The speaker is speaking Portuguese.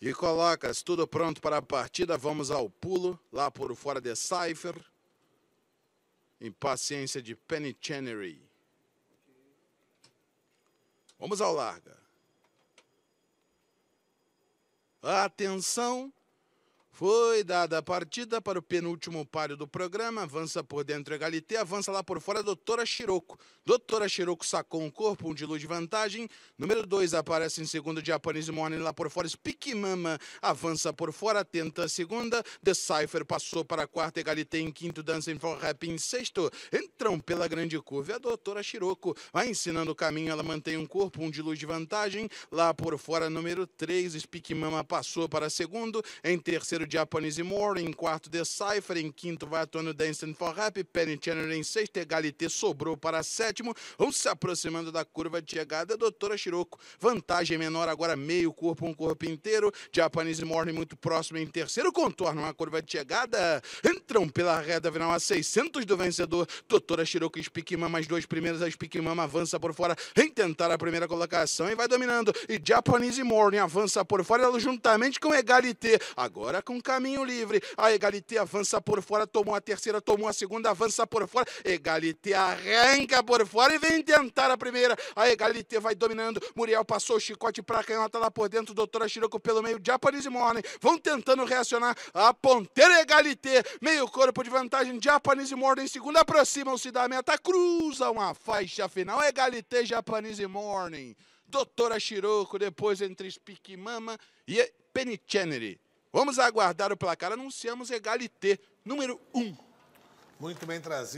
E colocas tudo pronto para a partida. Vamos ao pulo, lá por fora de Cypher. Impaciência de Penny Chenery. Vamos ao larga. Atenção, foi dada a partida para o penúltimo páreo do programa. Avança por dentro a Egalité, avança lá por fora a Doutora Shiroko. Doutora Shiroko sacou um corpo, um de luz de vantagem. Número 2 aparece em segundo, Japanese Morning lá por fora. Speak Mama avança por fora, tenta a segunda. The passou para a quarta, Egalité em quinto, Dancing for Rap em sexto. Entram pela grande curva. a Doutora Shiroko vai ensinando o caminho, ela mantém um corpo, um de luz de vantagem. Lá por fora, número 3, Speak Mama passou para segundo. Em terceiro, primeiro Japanese More, em quarto The Cipher, em quinto vai atuando Dancing for Rap, Penny Channel em sexto, Egalité sobrou para sétimo, vão se aproximando da curva de chegada, Doutora Shiroko, vantagem menor agora, meio corpo, um corpo inteiro, Japanese Morning muito próximo em terceiro, contorno uma curva de chegada, entram pela reta final a 600 do vencedor, Doutora Shiroko e Spikimama, as duas primeiras, a Spikimama avança por fora, em tentar a primeira colocação e vai dominando, e Japanese Morning avança por fora, ela juntamente com Egalité, agora com um caminho livre. A Egalité avança por fora, tomou a terceira, tomou a segunda, avança por fora. Egalité arranca por fora e vem tentar a primeira. A Egalité vai dominando. Muriel passou o chicote para canhota lá por dentro. Doutora Chiroco pelo meio. Japanese Morning. Vão tentando reacionar. A ponteira Egalité. Meio corpo de vantagem. Japanese Morning. Segunda aproximam-se da meta. Cruzam a faixa final. Egalité Japanese Morning. Doutora Chiroco, depois entre Speak Mama e Penny Chenery. Vamos aguardar o placar. Anunciamos Egalité número 1. Um. Muito bem trazido.